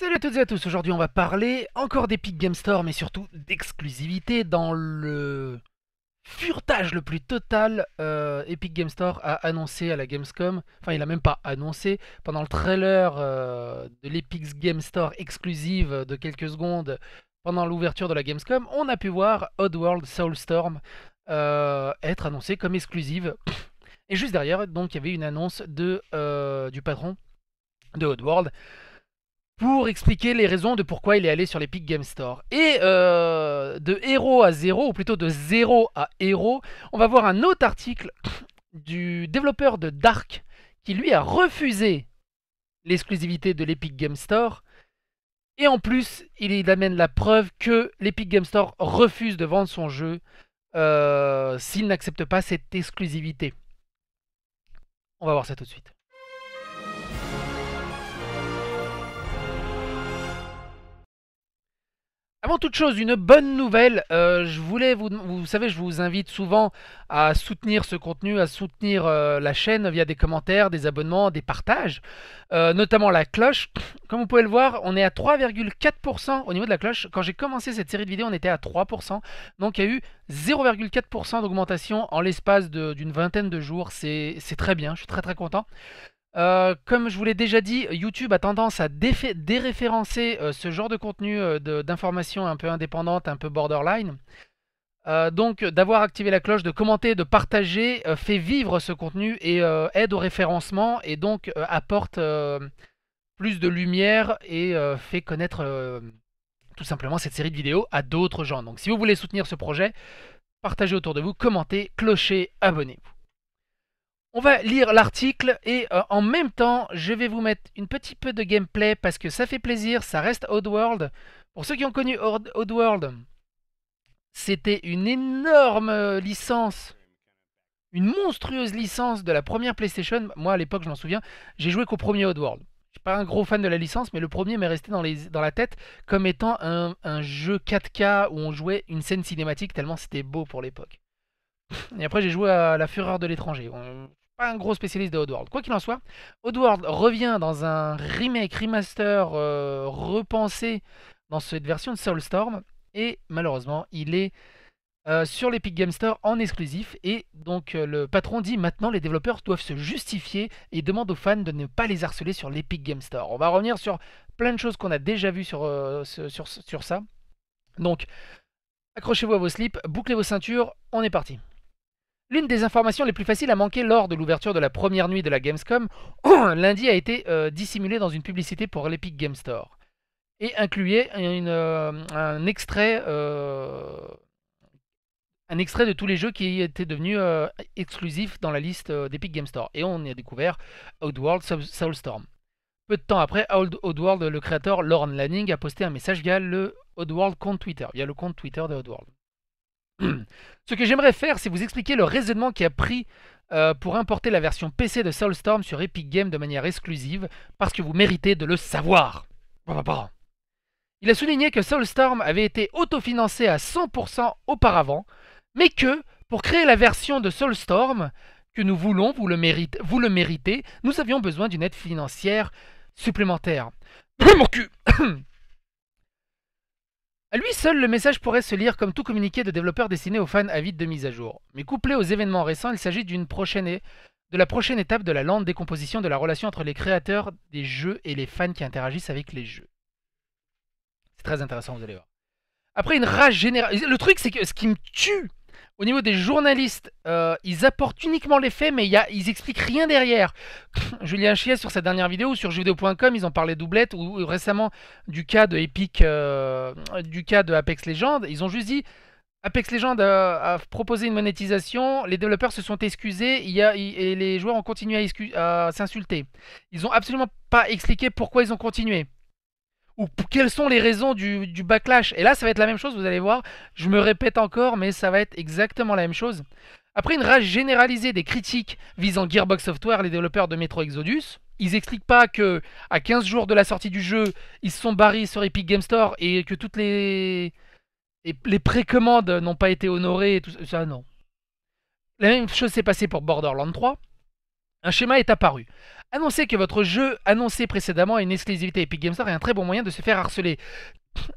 Salut à toutes et à tous, aujourd'hui on va parler encore d'Epic Game Store mais surtout d'exclusivité dans le furtage le plus total euh, Epic Game Store a annoncé à la Gamescom, enfin il a même pas annoncé, pendant le trailer euh, de l'Epic Game Store exclusive de quelques secondes pendant l'ouverture de la Gamescom, on a pu voir Oddworld Soulstorm euh, être annoncé comme exclusive. Et juste derrière, donc il y avait une annonce de, du patron de Oddworld pour expliquer les raisons de pourquoi il est allé sur l'Epic Game Store. Et euh, de héros à zéro, ou plutôt de zéro à héros, on va voir un autre article du développeur de Dark qui lui a refusé l'exclusivité de l'Epic Game Store. Et en plus, il, amène la preuve que l'Epic Game Store refuse de vendre son jeu euh, s'il n'accepte pas cette exclusivité. On va voir ça tout de suite. Avant toute chose, une bonne nouvelle. Euh, je voulais vous, vous savez, je vous invite souvent à soutenir ce contenu, à soutenir euh, la chaîne via des commentaires, des abonnements, des partages, euh, notamment la cloche. Comme vous pouvez le voir, on est à 3,4% au niveau de la cloche. Quand j'ai commencé cette série de vidéos, on était à 3%. Donc il y a eu 0,4% d'augmentation en l'espace d'une vingtaine de jours. C'est très bien, je suis très très content. Euh, comme je vous l'ai déjà dit, YouTube a tendance à déréférencer euh, ce genre de contenu euh, d'informations un peu indépendantes, un peu borderline. donc d'avoir activé la cloche, de commenter, de partager, fait vivre ce contenu et aide au référencement et donc apporte plus de lumière et fait connaître tout simplement cette série de vidéos à d'autres gens. Donc si vous voulez soutenir ce projet, partagez autour de vous, commentez, clochez, abonnez-vous. On va lire l'article et euh, en même temps, je vais vous mettre un petit peu de gameplay parce que ça fait plaisir, ça reste Oddworld. Pour ceux qui ont connu Oddworld, c'était une énorme euh, licence, une monstrueuse licence de la première PlayStation. Moi, à l'époque, je m'en souviens, j'ai joué qu'au premier Oddworld. Je suis pas un gros fan de la licence, mais le premier m'est resté dans, la tête comme étant un, jeu 4K où on jouait une scène cinématique tellement c'était beau pour l'époque. Et après, j'ai joué à La Fureur de l'étranger pas un gros spécialiste de Oddworld. Quoi qu'il en soit, Oddworld revient dans un remake, remaster euh, repensé dans cette version de Soulstorm. Et malheureusement, il est euh, sur l'Epic Game Store en exclusif. Et donc euh, le patron dit maintenant les développeurs doivent se justifier et demande aux fans de ne pas les harceler sur l'Epic Game Store. On va revenir sur plein de choses qu'on a déjà vues sur, sur, sur ça. Donc accrochez-vous à vos slips, bouclez vos ceintures, on est parti. L'une des informations les plus faciles à manquer lors de l'ouverture de la première nuit de la Gamescom, lundi a été euh, dissimulée dans une publicité pour l'Epic Game Store et incluait euh, un, extrait, euh, un extrait de tous les jeux qui étaient devenus exclusifs dans la liste d'Epic Game Store. Et on y a découvert World Soulstorm. Peu de temps après, Outworld, le créateur Lauren Lanning, a posté un message via le compte Twitter, via le compte Twitter de Outworld. Ce que j'aimerais faire, c'est vous expliquer le raisonnement qui a pris euh, pour importer la version PC de Soulstorm sur Epic Games de manière exclusive, parce que vous méritez de le savoir. Il a souligné que Soulstorm avait été autofinancé à 100% auparavant, mais que, pour créer la version de Soulstorm que nous voulons, vous le, mérite, vous le méritez, nous avions besoin d'une aide financière supplémentaire. Mon cul A lui seul, le message pourrait se lire comme tout communiqué de développeurs destiné aux fans avides de mise à jour. Mais couplé aux événements récents, il s'agit d'une prochaine de la prochaine étape de la lente décomposition de la relation entre les créateurs des jeux et les fans qui interagissent avec les jeux. C'est très intéressant, vous allez voir. Après une rage générale. Le truc, c'est que ce qui me tue au niveau des journalistes, euh, ils apportent uniquement les faits, mais ils expliquent rien derrière. Julien Chies, sur sa dernière vidéo, sur jeuxvideo.com, ils ont parlé doublette, ou, récemment du cas de Epic, euh, du cas de Apex Legends, ils ont juste dit Apex Legends a, proposé une monétisation, les développeurs se sont excusés et les joueurs ont continué à s'insulter. Ils n'ont absolument pas expliqué pourquoi ils ont continué ou quelles sont les raisons du, backlash. Et là, ça va être la même chose, vous allez voir. Je me répète encore, mais ça va être exactement la même chose. Après une rage généralisée des critiques visant Gearbox Software, les développeurs de Metro Exodus, ils expliquent pas que à 15 jours de la sortie du jeu, ils se sont barrés sur Epic Game Store et que toutes les, les précommandes n'ont pas été honorées. Et tout ça, non. La même chose s'est passée pour Borderlands 3 un schéma est apparu. Annoncer que votre jeu annoncé précédemment a une exclusivité Epic Games Store est un très bon moyen de se faire harceler.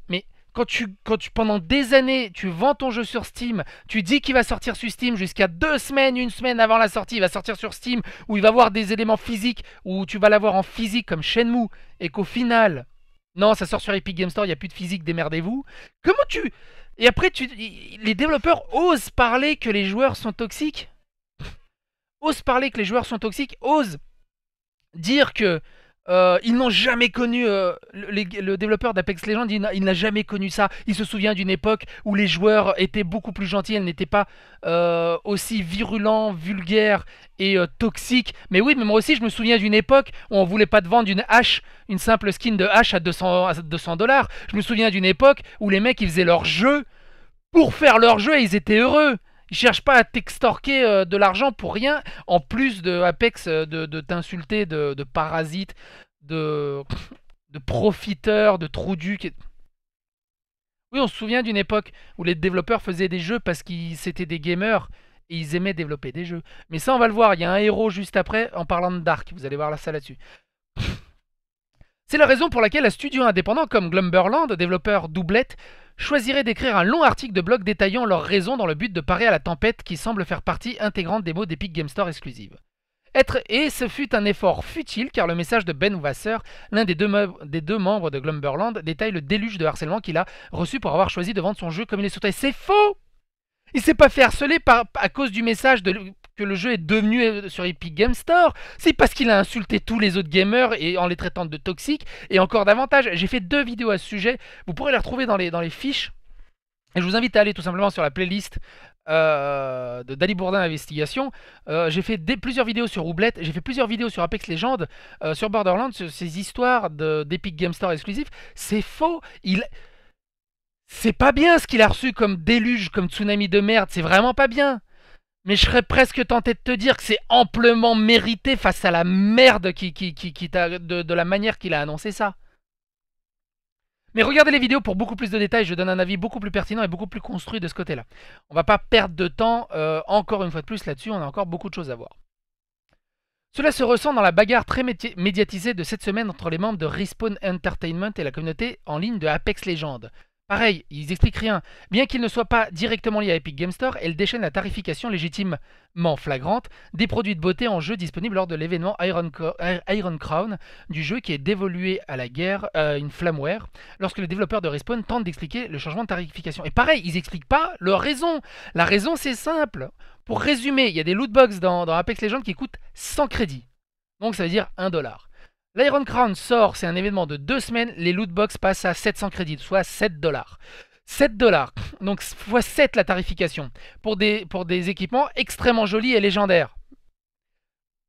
Mais quand tu, quand tu, pendant des années, tu vends ton jeu sur Steam, tu dis qu'il va sortir sur Steam jusqu'à deux semaines, une semaine avant la sortie, il va sortir sur Steam, où il va avoir des éléments physiques, où tu vas l'avoir en physique comme Shenmue, et qu'au final, non, ça sort sur Epic Games Store, il n'y a plus de physique, démerdez-vous. Comment tu... Et après, tu... les développeurs osent parler que les joueurs sont toxiques ose parler que les joueurs sont toxiques, ose dire que euh, ils n'ont jamais connu, euh, le, développeur d'Apex Legends, il n'a jamais connu ça. Il se souvient d'une époque où les joueurs étaient beaucoup plus gentils, elles n'étaient pas euh, aussi virulents, vulgaires et toxiques. Mais oui, mais moi aussi, je me souviens d'une époque où on voulait pas te vendre une hache, une simple skin de hache à 200 dollars. Je me souviens d'une époque où les mecs, ils faisaient leur jeu pour faire leur jeu et ils étaient heureux. Ils cherchent pas à t'extorquer euh, de l'argent pour rien, en plus de Apex euh, de, t'insulter, de, de, parasite, de, de profiteur, de trou du. Oui, on se souvient d'une époque où les développeurs faisaient des jeux parce qu'ils c'était des gamers et ils aimaient développer des jeux. Mais ça, on va le voir. Il y a un héros juste après en parlant de Dark. Vous allez voir ça là-dessus. C'est la raison pour laquelle un studio indépendant comme Glumberland, développeur doublette, choisirait d'écrire un long article de blog détaillant leurs raisons dans le but de parer à la tempête qui semble faire partie intégrante des mots d'Epic Game Store exclusive. Être et ce fut un effort futile car le message de Ben Wasser, l'un des, deux membres de Glumberland, détaille le déluge de harcèlement qu'il a reçu pour avoir choisi de vendre son jeu comme il est C'est faux Il s'est pas fait harceler par, à cause du message de que le jeu est devenu euh, sur Epic Game Store. C'est parce qu'il a insulté tous les autres gamers et en les traitant de toxiques et encore davantage. J'ai fait deux vidéos à ce sujet. Vous pourrez les retrouver dans les, dans les fiches. Et je vous invite à aller tout simplement sur la playlist euh, de Dali Bourdin Investigation. Euh, j'ai fait plusieurs vidéos sur Roublette, j'ai fait plusieurs vidéos sur Apex Legends, sur Borderlands, ces histoires d'Epic Game Store exclusif. C'est faux. Il. C'est pas bien ce qu'il a reçu comme déluge, comme tsunami de merde. C'est vraiment pas bien mais je serais presque tenté de te dire que c'est amplement mérité face à la merde qui, qui, qui, de, la manière qu'il a annoncé ça. Mais regardez les vidéos pour beaucoup plus de détails, je donne un avis beaucoup plus pertinent et beaucoup plus construit de ce côté-là. On va pas perdre de temps euh, encore une fois de plus là-dessus, on a encore beaucoup de choses à voir. Cela se ressent dans la bagarre très médiatisée de cette semaine entre les membres de Respawn Entertainment et la communauté en ligne de Apex Legends. Pareil, ils expliquent rien. Bien qu'ils ne soient pas directement liés à Epic Game Store, elle déchaîne la tarification légitimement flagrante des produits de beauté en jeu disponibles lors de l'événement Iron, Crown du jeu qui est dévolué à la guerre, euh, une flammeware, lorsque les développeurs de Respawn tentent d'expliquer le changement de tarification. Et pareil, ils n'expliquent pas leur raison. La raison, c'est simple. Pour résumer, il y a des loot box dans, dans Apex Legends qui coûtent 100 crédits. Donc ça veut dire 1 dollar. L'Iron Crown sort, c'est un événement de deux semaines, les loot box passent à 700 crédits, soit 7 dollars. 7 dollars, donc x 7 la tarification, pour des, pour des équipements extrêmement jolis et légendaires.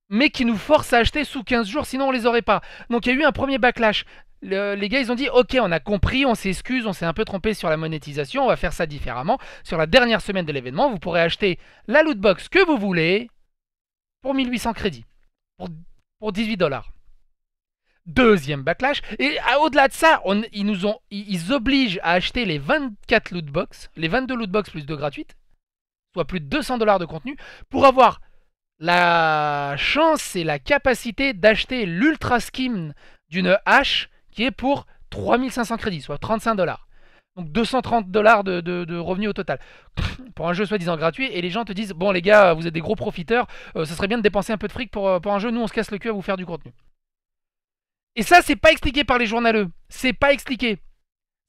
Mais qui nous forcent à acheter sous 15 jours, sinon on les aurait pas. Donc il y a eu un premier backlash. les gars, ils ont dit Ok, on a compris, on s'excuse, on s'est un peu trompé sur la monétisation, on va faire ça différemment. Sur la dernière semaine de l'événement, vous pourrez acheter la loot box que vous voulez pour 1800 crédits, pour, pour 18 dollars. Deuxième backlash. Et ah, au-delà de ça, ils nous ont, ils obligent à acheter les 24 box les 22 box plus 2 gratuites, soit plus de 200 dollars de contenu, pour avoir la chance et la capacité d'acheter l'ultra skin d'une hache qui est pour 3500 crédits, soit 35 dollars. Donc 230 dollars de, revenus au total. pour un jeu soi-disant gratuit, et les gens te disent, bon les gars, vous êtes des gros profiteurs, ce euh, ça serait bien de dépenser un peu de fric pour, euh, pour un jeu, nous on se casse le cul à vous faire du contenu. Et ça, c'est pas expliqué par les journaleux. C'est pas expliqué.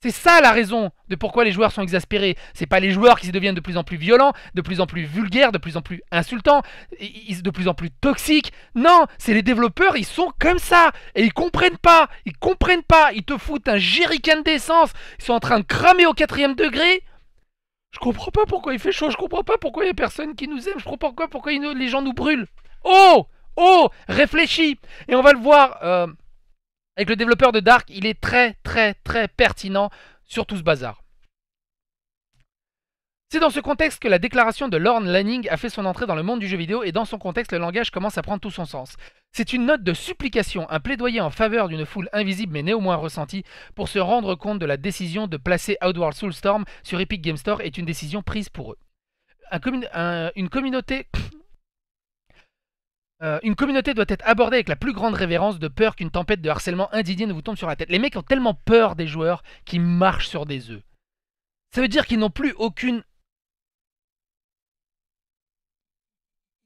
C'est ça la raison de pourquoi les joueurs sont exaspérés. C'est pas les joueurs qui se deviennent de plus en plus violents, de plus en plus vulgaires, de plus en plus insultants, de plus en plus toxiques. Non, c'est les développeurs, ils sont comme ça. Et ils comprennent pas, ils comprennent pas. Ils te foutent un jerrycan d'essence. Ils sont en train de cramer au quatrième degré. Je comprends pas pourquoi il fait chaud, je comprends pas pourquoi il y a personne qui nous aime, je comprends pas pourquoi, pourquoi les gens nous brûlent. Oh Oh Réfléchis Et on va le voir... Euh, avec le développeur de Dark, il est très très très pertinent sur tout ce bazar. C'est dans ce contexte que la déclaration de Lorne Lanning a fait son entrée dans le monde du jeu vidéo et dans son contexte le langage commence à prendre tout son sens. C'est une note de supplication, un plaidoyer en faveur d'une foule invisible mais néanmoins ressentie pour se rendre compte de la décision de placer Outworld Soulstorm sur Epic Game Store est une décision prise pour eux. une communauté Euh, une communauté doit être abordée avec la plus grande révérence de peur qu'une tempête de harcèlement indigné ne vous tombe sur la tête. Les mecs ont tellement peur des joueurs qu'ils marchent sur des œufs. Ça veut dire qu'ils n'ont plus aucune...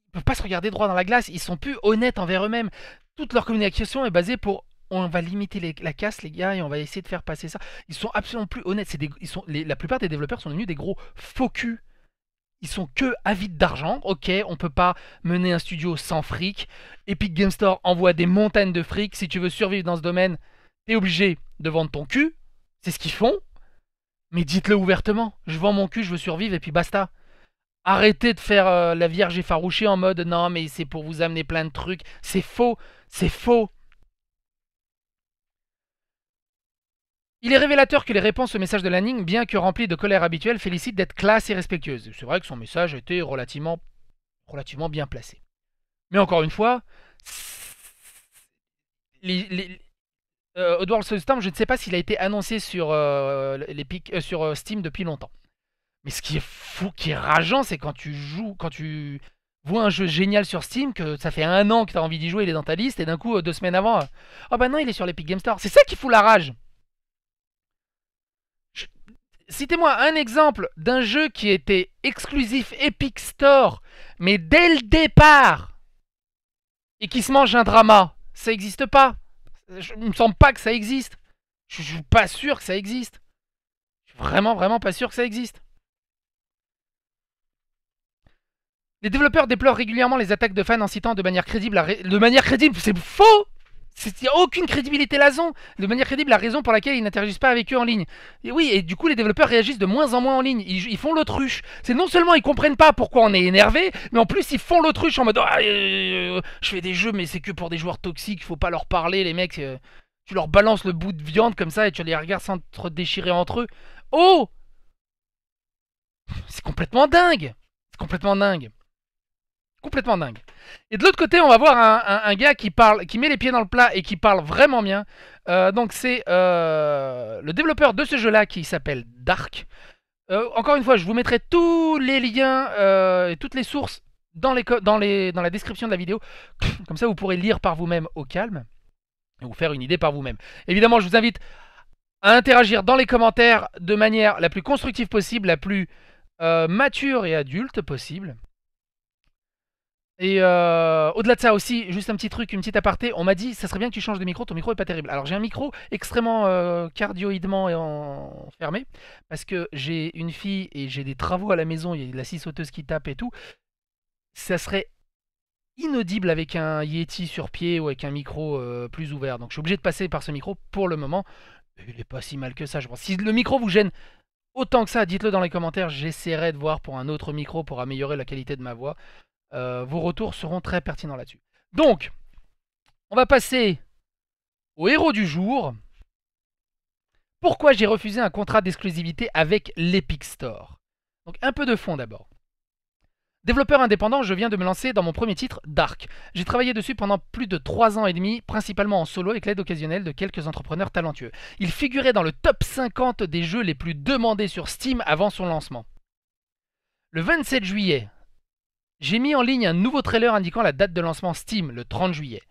Ils ne peuvent pas se regarder droit dans la glace, ils sont plus honnêtes envers eux-mêmes. Toute leur communication est basée pour on va limiter la casse, les gars, et on va essayer de faire passer ça. Ils sont absolument plus honnêtes. la plupart des développeurs sont devenus des gros faux culs ils sont que avides d'argent. Ok, on peut pas mener un studio sans fric. Epic Game Store envoie des montagnes de fric. Si tu veux survivre dans ce domaine, t'es obligé de vendre ton cul. C'est ce qu'ils font. Mais dites-le ouvertement. Je vends mon cul, je veux survivre et puis basta. Arrêtez de faire euh, la vierge effarouchée en mode non mais c'est pour vous amener plein de trucs. C'est faux, c'est faux. Il est révélateur que les réponses au message de Lanning, bien que remplies de colère habituelle, félicitent d'être classe et respectueuse. C'est vrai que son message était relativement, relativement bien placé. Mais encore une fois, les, les, euh, Edward Storm, je ne sais pas s'il a été annoncé sur, euh, les pics, euh, sur Steam depuis longtemps. Mais ce qui est fou, qui est rageant, c'est quand tu joues, quand tu vois un jeu génial sur Steam, que ça fait un an que tu as envie d'y jouer, il est dans ta liste, et d'un coup, deux semaines avant, oh bah non, il est sur l'Epic Game Store. C'est ça qui fout la rage! Citez-moi un exemple d'un jeu qui était exclusif Epic Store, mais dès le départ, et qui se mange un drama. Ça n'existe pas. Je, ne me semble pas que ça existe. Je, ne suis pas sûr que ça existe. Je suis vraiment, vraiment pas sûr que ça existe. Les développeurs déplorent régulièrement les attaques de fans en citant de manière crédible... De manière crédible, c'est faux il n'y a aucune crédibilité raison. de manière crédible la raison pour laquelle ils n'interagissent pas avec eux en ligne. Et oui, et du coup, les développeurs réagissent de moins en moins en ligne. Ils, font l'autruche. C'est non seulement ils comprennent pas pourquoi on est énervé, mais en plus ils font l'autruche en mode ah, euh, euh, euh, je fais des jeux, mais c'est que pour des joueurs toxiques, il faut pas leur parler, les mecs. tu leur balances le bout de viande comme ça et tu les regardes sans déchirer entre eux. Oh C'est complètement dingue C'est complètement dingue Complètement dingue. Et de l'autre côté, on va voir un, gars qui parle, qui met les pieds dans le plat et qui parle vraiment bien. Euh, donc c'est euh, le développeur de ce jeu-là qui s'appelle Dark. Euh, encore une fois, je vous mettrai tous les liens et toutes les sources dans, dans, les, dans la description de la vidéo. Comme ça, vous pourrez lire par vous-même au calme et vous faire une idée par vous-même. Évidemment, je vous invite à interagir dans les commentaires de manière la plus constructive possible, la plus mature et adulte possible. Et euh, au-delà de ça aussi, juste un petit truc, une petite aparté, on m'a dit ça serait bien que tu changes de micro, ton micro est pas terrible. Alors j'ai un micro extrêmement euh, cardioïdement et en... fermé, parce que j'ai une fille et j'ai des travaux à la maison, il y a de la scie sauteuse qui tape et tout. Ça serait inaudible avec un Yeti sur pied ou avec un micro euh, plus ouvert. Donc je suis obligé de passer par ce micro pour le moment. Il est pas si mal que ça, je pense. Si le micro vous gêne, autant que ça, dites-le dans les commentaires. J'essaierai de voir pour un autre micro pour améliorer la qualité de ma voix. Euh, vos retours seront très pertinents là-dessus. Donc, on va passer au héros du jour. Pourquoi j'ai refusé un contrat d'exclusivité avec l'Epic Store Donc un peu de fond d'abord. Développeur indépendant, je viens de me lancer dans mon premier titre, Dark. J'ai travaillé dessus pendant plus de 3 ans et demi, principalement en solo avec l'aide occasionnelle de quelques entrepreneurs talentueux. Il figurait dans le top 50 des jeux les plus demandés sur Steam avant son lancement. Le 27 juillet, j'ai mis en ligne un nouveau trailer indiquant la date de lancement Steam, le 30 juillet.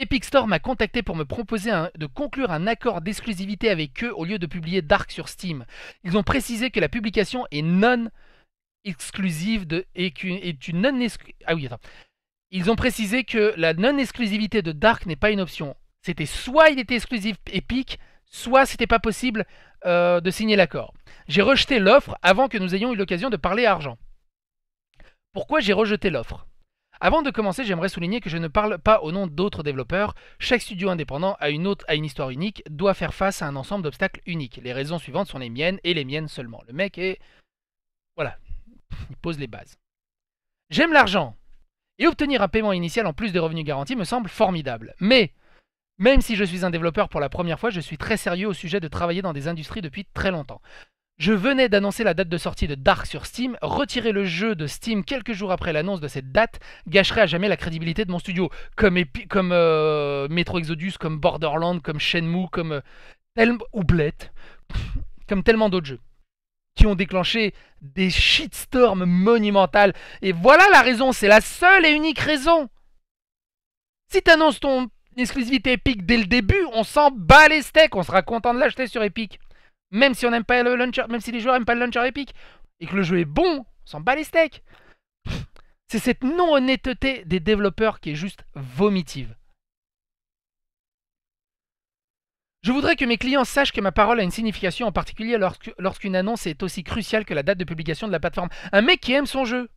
Epic Store m'a contacté pour me proposer de conclure un accord d'exclusivité avec eux au lieu de publier Dark sur Steam. Ils ont précisé que la publication est non exclusive de et une non ah oui attends. Ils ont précisé que la non exclusivité de Dark n'est pas une option. C'était soit il était exclusif Epic, soit c'était pas possible euh, de signer l'accord. J'ai rejeté l'offre avant que nous ayons eu l'occasion de parler à argent. Pourquoi j'ai rejeté l'offre Avant de commencer, j'aimerais souligner que je ne parle pas au nom d'autres développeurs. Chaque studio indépendant a une, autre, histoire unique, doit faire face à un ensemble d'obstacles uniques. Les raisons suivantes sont les miennes et les miennes seulement. Le mec est... Voilà. Il pose les bases. J'aime l'argent. Et obtenir un paiement initial en plus des revenus garantis me semble formidable. Mais... Même si je suis un développeur pour la première fois, je suis très sérieux au sujet de travailler dans des industries depuis très longtemps. Je venais d'annoncer la date de sortie de Dark sur Steam. Retirer le jeu de Steam quelques jours après l'annonce de cette date gâcherait à jamais la crédibilité de mon studio. Comme, euh, Metro Exodus, comme Borderlands, comme Shenmue, comme euh, ou Blette, comme tellement d'autres jeux qui ont déclenché des shitstorms monumentales. Et voilà la raison, c'est la seule et unique raison. Si t'annonces ton exclusivité Epic dès le début, on s'en bat les steaks, on sera content de l'acheter sur Epic. Même si on n'aime pas le launcher, même si les joueurs n'aiment pas le launcher épique. et que le jeu est bon, on s'en bat les steaks. C'est cette non-honnêteté des développeurs qui est juste vomitive. Je voudrais que mes clients sachent que ma parole a une signification, en particulier lorsque, lorsqu'une annonce est aussi cruciale que la date de publication de la plateforme. Un mec qui aime son jeu.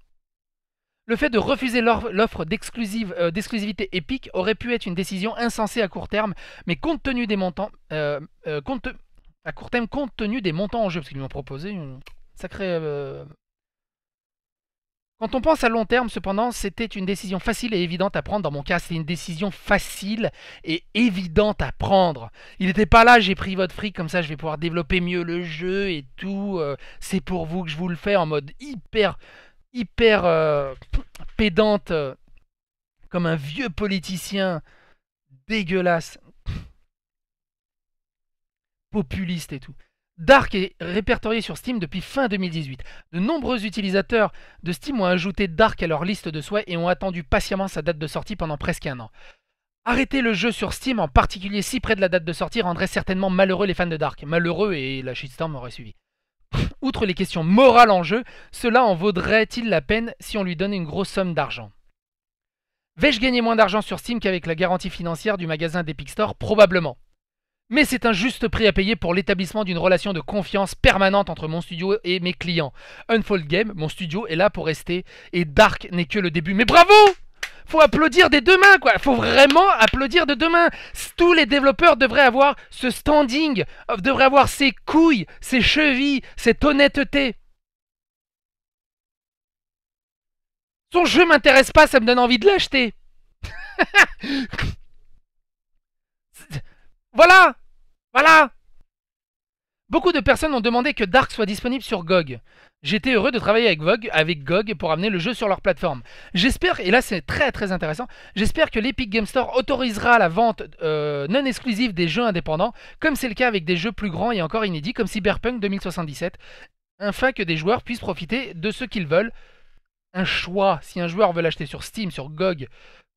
Le fait de refuser l'offre euh, d'exclusivité épique aurait pu être une décision insensée à court terme, mais compte tenu des montants, euh, euh, compte, à court terme compte tenu des montants en jeu, parce qu'ils m'ont proposé une sacrée... Euh, Quand on pense à long terme, cependant, c'était une décision facile et évidente à prendre. Dans mon cas, c'était une décision facile et évidente à prendre. Il n'était pas là, j'ai pris votre fric, comme ça je vais pouvoir développer mieux le jeu et tout. Euh, c'est pour vous que je vous le fais en mode hyper, hyper euh, pédante, comme un vieux politicien dégueulasse populiste et tout. Dark est répertorié sur Steam depuis fin 2018. De nombreux utilisateurs de Steam ont ajouté Dark à leur liste de souhaits et ont attendu patiemment sa date de sortie pendant presque un an. Arrêter le jeu sur Steam, en particulier si près de la date de sortie, rendrait certainement malheureux les fans de Dark. Malheureux et la shitstorm aurait suivi. Outre les questions morales en jeu, cela en vaudrait-il la peine si on lui donne une grosse somme d'argent Vais-je gagner moins d'argent sur Steam qu'avec la garantie financière du magasin d'Epic Store Probablement mais c'est un juste prix à payer pour l'établissement d'une relation de confiance permanente entre mon studio et mes clients. Unfold Game, mon studio, est là pour rester, et Dark n'est que le début. Mais bravo faut applaudir des deux mains, quoi. Faut vraiment applaudir de deux mains. Tous les développeurs devraient avoir ce standing, euh, devraient avoir ces couilles, ces chevilles, cette honnêteté. Son jeu m'intéresse pas, ça me donne envie de l'acheter. Voilà Voilà Beaucoup de personnes ont demandé que Dark soit disponible sur GOG. J'étais heureux de travailler avec, Vogue, avec GOG pour amener le jeu sur leur plateforme. J'espère, et là c'est très très intéressant, j'espère que l'Epic Game Store autorisera la vente euh, non exclusive des jeux indépendants, comme c'est le cas avec des jeux plus grands et encore inédits comme Cyberpunk 2077, afin que des joueurs puissent profiter de ce qu'ils veulent. Un choix, si un joueur veut l'acheter sur Steam, sur GOG,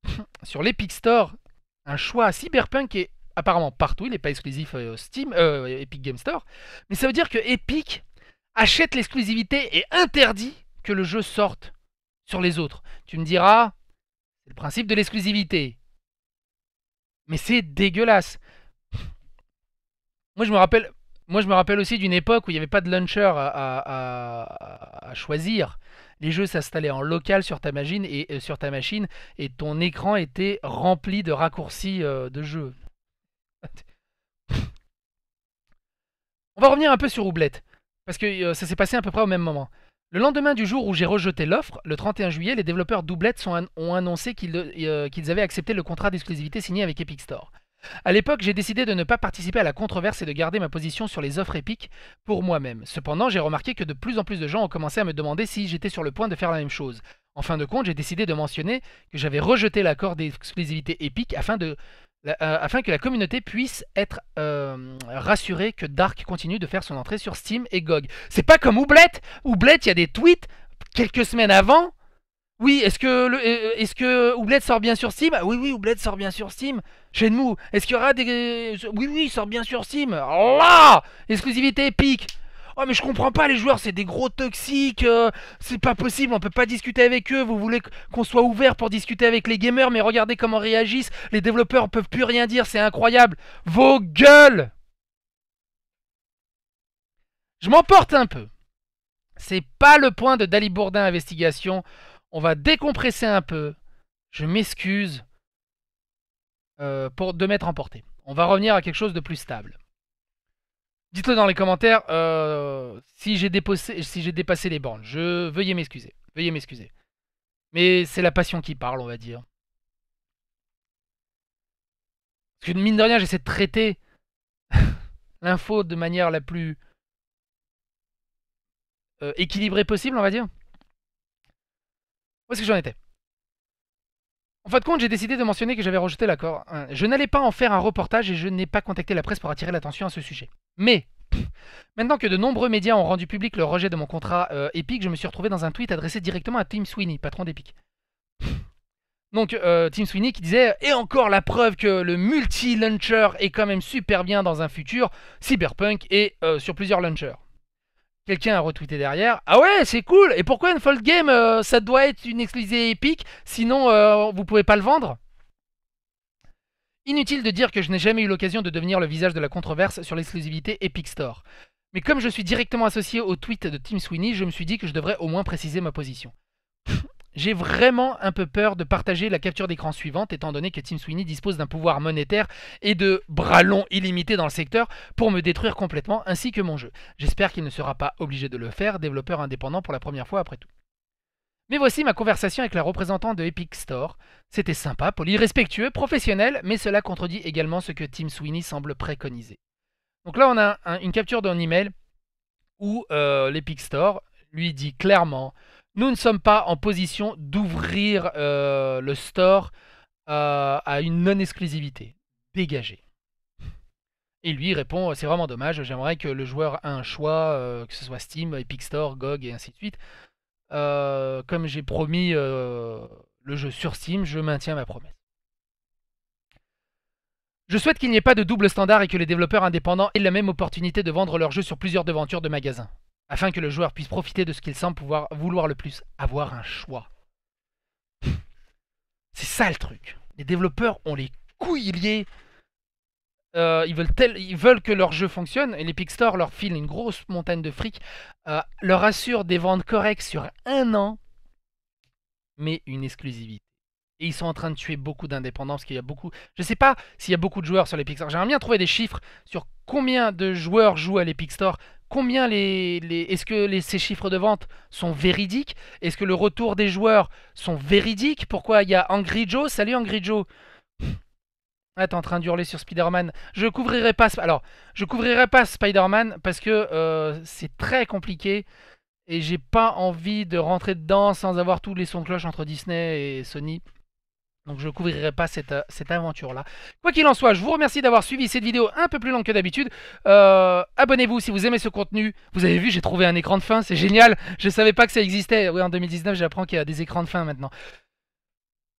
sur l'Epic Store, un choix. Cyberpunk est apparemment partout, il n'est pas exclusif euh, Steam, euh, Epic Game Store. Mais ça veut dire que Epic achète l'exclusivité et interdit que le jeu sorte sur les autres. Tu me diras, c'est le principe de l'exclusivité. Mais c'est dégueulasse. Moi je me rappelle, moi, je me rappelle aussi d'une époque où il n'y avait pas de launcher à, choisir. Les jeux s'installaient en local sur ta machine et euh, sur ta machine et ton écran était rempli de raccourcis de jeux. On va revenir un peu sur Oublette, parce que euh, ça s'est passé à peu près au même moment. Le lendemain du jour où j'ai rejeté l'offre, le 31 juillet, les développeurs Doublette ont annoncé euh, qu'ils avaient accepté le contrat d'exclusivité signé avec Epic Store. À l'époque, j'ai décidé de ne pas participer à la controverse et de garder ma position sur les offres Epic pour moi-même. Cependant, j'ai remarqué que de plus en plus de gens ont commencé à me demander si j'étais sur le point de faire la même chose. En fin de compte, j'ai décidé de mentionner que j'avais rejeté l'accord d'exclusivité Epic afin de euh, afin que la communauté puisse être euh, rassurée que Dark continue de faire son entrée sur Steam et GOG. C'est pas comme Oublette Oublette, il y a des tweets quelques semaines avant. Oui, est-ce que, euh, est-ce que Oublette sort bien sur Steam Oui, oui, Oublette sort bien sur Steam. Chez nous, est-ce qu'il y aura des... Oui, oui, il sort bien sur Steam. Là Exclusivité épique Oh mais je comprends pas les joueurs, c'est des gros toxiques, euh, c'est pas possible, on peut pas discuter avec eux, vous voulez qu'on soit ouvert pour discuter avec les gamers, mais regardez comment réagissent, les développeurs peuvent plus rien dire, c'est incroyable. Vos gueules Je m'emporte un peu. C'est pas le point de Dali Bourdin Investigation. On va décompresser un peu. Je m'excuse euh, pour de m'être emporté. On va revenir à quelque chose de plus stable. Dites-le dans les commentaires euh, si j'ai si dépassé les bornes. Je veuillez m'excuser. Veuillez m'excuser. Mais c'est la passion qui parle, on va dire. Parce que mine de rien, j'essaie de traiter l'info de manière la plus euh, équilibrée possible, on va dire. Où est-ce que j'en étais en fin de compte, j'ai décidé de mentionner que j'avais rejeté l'accord. Euh, je n'allais pas en faire un reportage et je n'ai pas contacté la presse pour attirer l'attention à ce sujet. Mais, maintenant que de nombreux médias ont rendu public le rejet de mon contrat euh, Epic, je me suis retrouvé dans un tweet adressé directement à Tim Sweeney, patron d'Epic. Donc euh, Tim Sweeney qui disait Et encore la preuve que le multi-launcher est quand même super bien dans un futur cyberpunk et sur plusieurs launchers. Quelqu'un a retweeté derrière. Ah ouais, c'est cool. Et pourquoi une Fold Game euh, Ça doit être une exclusivité épique, sinon euh, vous pouvez pas le vendre Inutile de dire que je n'ai jamais eu l'occasion de devenir le visage de la controverse sur l'exclusivité Epic Store. Mais comme je suis directement associé au tweet de Tim Sweeney, je me suis dit que je devrais au moins préciser ma position j'ai vraiment un peu peur de partager la capture d'écran suivante, étant donné que Tim Sweeney dispose d'un pouvoir monétaire et de bras longs illimités dans le secteur pour me détruire complètement, ainsi que mon jeu. J'espère qu'il ne sera pas obligé de le faire, développeur indépendant pour la première fois après tout. Mais voici ma conversation avec la représentante de Epic Store. C'était sympa, poli, respectueux, professionnel, mais cela contredit également ce que Tim Sweeney semble préconiser. Donc là, on a une capture d'un email où euh, l'Epic Store lui dit clairement nous ne sommes pas en position d'ouvrir euh, le store euh, à une non-exclusivité. Dégagé. Et lui répond euh, c'est vraiment dommage, j'aimerais que le joueur ait un choix, que ce soit Steam, Epic Store, GOG et ainsi de suite. comme j'ai promis le jeu sur Steam, je maintiens ma promesse. Je souhaite qu'il n'y ait pas de double standard et que les développeurs indépendants aient la même opportunité de vendre leurs jeux sur plusieurs devantures de magasins afin que le joueur puisse profiter de ce qu'il semble pouvoir vouloir le plus, avoir un choix. C'est ça le truc. Les développeurs ont les couilles liées. Euh, ils, veulent ils veulent que leur jeu fonctionne et l'Epic Store leur file une grosse montagne de fric, euh, leur assure des ventes correctes sur un an, mais une exclusivité. Et ils sont en train de tuer beaucoup d'indépendants parce qu'il y a beaucoup. Je sais pas s'il y a beaucoup de joueurs sur l'Epic Store. J'aimerais bien trouver des chiffres sur combien de joueurs jouent à l'Epic Store combien les, est-ce que les, ces chiffres de vente sont véridiques Est-ce que le retour des joueurs sont véridiques Pourquoi il y a Angry Joe Salut Angry Joe ah, t'es en train d'hurler sur Spider-Man. Je couvrirai pas. Alors, je couvrirai pas Spider-Man parce que euh, c'est très compliqué et j'ai pas envie de rentrer dedans sans avoir tous les sons cloches cloche entre Disney et Sony. Donc je ne couvrirai pas euh, cette, aventure-là. Quoi qu'il en soit, je vous remercie d'avoir suivi cette vidéo un peu plus longue que d'habitude. Euh, abonnez-vous si vous aimez ce contenu. Vous avez vu, j'ai trouvé un écran de fin, c'est génial. Je ne savais pas que ça existait. Oui, en 2019, j'apprends qu'il y a des écrans de fin maintenant.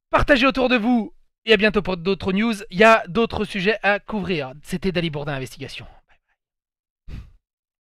Partagez autour de vous et à bientôt pour d'autres news. Il y a d'autres sujets à couvrir. C'était Dali Bourdin Investigation.